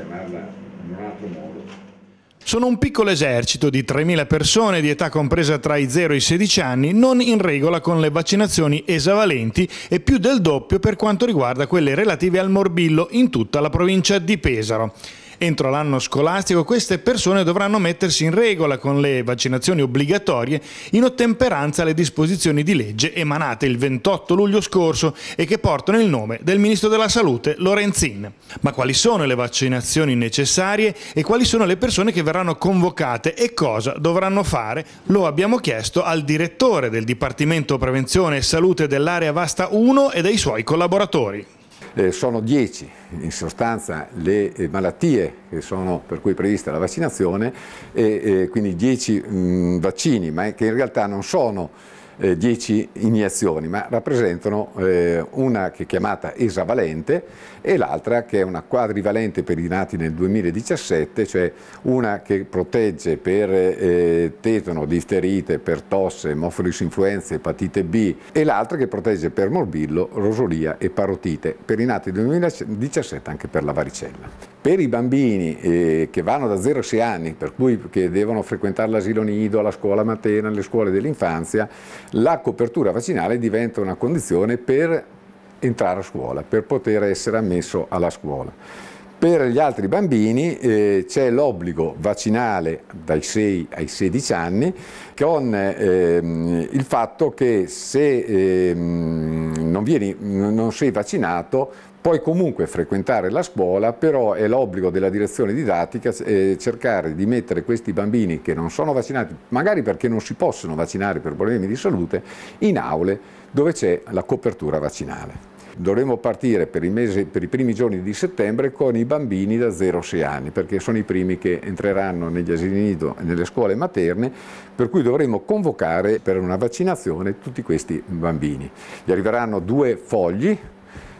sistemarla in un altro modo. Sono un piccolo esercito di 3.000 persone di età compresa tra i 0 e i 16 anni non in regola con le vaccinazioni esavalenti e più del doppio per quanto riguarda quelle relative al morbillo in tutta la provincia di Pesaro. Entro l'anno scolastico queste persone dovranno mettersi in regola con le vaccinazioni obbligatorie in ottemperanza alle disposizioni di legge emanate il 28 luglio scorso e che portano il nome del Ministro della Salute Lorenzin. Ma quali sono le vaccinazioni necessarie e quali sono le persone che verranno convocate e cosa dovranno fare? Lo abbiamo chiesto al direttore del Dipartimento Prevenzione e Salute dell'area Vasta 1 e dei suoi collaboratori. Eh, sono 10 in sostanza le eh, malattie per cui è prevista la vaccinazione, e, e eh, quindi 10 vaccini, ma che in realtà non sono eh, 10 iniezioni, ma rappresentano eh, una che è chiamata esavalente e l'altra che è una quadrivalente per i nati nel 2017, cioè una che protegge per eh, tetano, difterite, per tosse, emofilis influenza, epatite B e l'altra che protegge per morbillo, rosolia e parotite, per i nati nel 2017 anche per la varicella. Per i bambini eh, che vanno da 0 a 6 anni, per cui che devono frequentare l'asilo nido, la scuola materna, le scuole dell'infanzia, la copertura vaccinale diventa una condizione per entrare a scuola, per poter essere ammesso alla scuola. Per gli altri bambini eh, c'è l'obbligo vaccinale dai 6 ai 16 anni con ehm, il fatto che se ehm, non, vieni, non sei vaccinato puoi comunque frequentare la scuola, però è l'obbligo della direzione didattica eh, cercare di mettere questi bambini che non sono vaccinati, magari perché non si possono vaccinare per problemi di salute, in aule dove c'è la copertura vaccinale. Dovremmo partire per, mese, per i primi giorni di settembre con i bambini da 0 a 6 anni, perché sono i primi che entreranno negli asili nido e nelle scuole materne, per cui dovremmo convocare per una vaccinazione tutti questi bambini. Gli arriveranno due fogli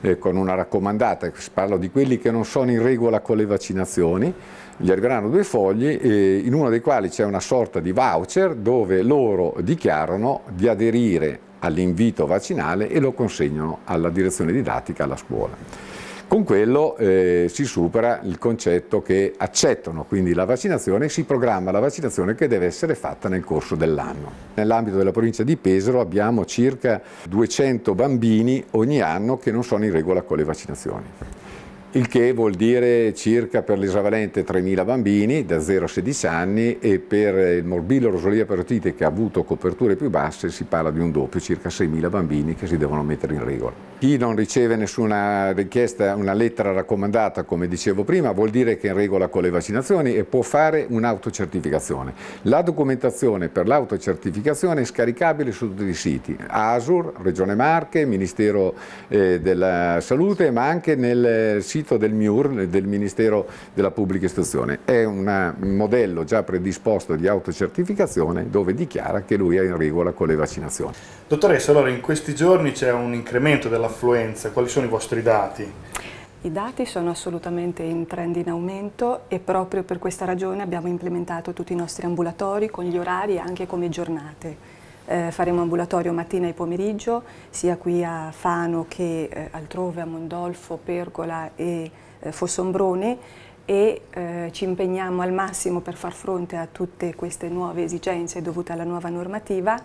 eh, con una raccomandata, parlo di quelli che non sono in regola con le vaccinazioni, gli arriveranno due fogli, eh, in uno dei quali c'è una sorta di voucher dove loro dichiarano di aderire all'invito vaccinale e lo consegnano alla direzione didattica, alla scuola. Con quello eh, si supera il concetto che accettano quindi la vaccinazione e si programma la vaccinazione che deve essere fatta nel corso dell'anno. Nell'ambito della provincia di Pesaro abbiamo circa 200 bambini ogni anno che non sono in regola con le vaccinazioni il che vuol dire circa per l'esavalente 3.000 bambini da 0 a 16 anni e per il morbillo rosolia perotite che ha avuto coperture più basse si parla di un doppio, circa 6.000 bambini che si devono mettere in regola. Chi non riceve nessuna richiesta, una lettera raccomandata, come dicevo prima, vuol dire che è in regola con le vaccinazioni e può fare un'autocertificazione. La documentazione per l'autocertificazione è scaricabile su tutti i siti, ASUR, Regione Marche, Ministero eh, della Salute, ma anche nel sito del MIUR, del Ministero della Pubblica Istruzione. È un modello già predisposto di autocertificazione dove dichiara che lui è in regola con le vaccinazioni. Dottoressa, allora in questi giorni c'è un incremento della l'affluenza? Quali sono i vostri dati? I dati sono assolutamente in trend in aumento e proprio per questa ragione abbiamo implementato tutti i nostri ambulatori con gli orari anche come giornate. Eh, faremo ambulatorio mattina e pomeriggio sia qui a Fano che eh, altrove a Mondolfo, Pergola e eh, Fossombrone e eh, ci impegniamo al massimo per far fronte a tutte queste nuove esigenze dovute alla nuova normativa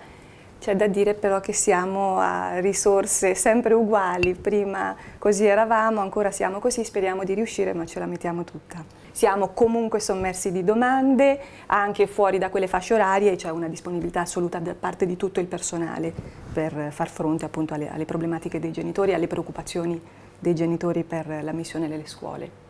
c'è da dire però che siamo a risorse sempre uguali, prima così eravamo, ancora siamo così, speriamo di riuscire ma ce la mettiamo tutta. Siamo comunque sommersi di domande, anche fuori da quelle fasce orarie c'è una disponibilità assoluta da parte di tutto il personale per far fronte appunto alle, alle problematiche dei genitori alle preoccupazioni dei genitori per la missione nelle scuole.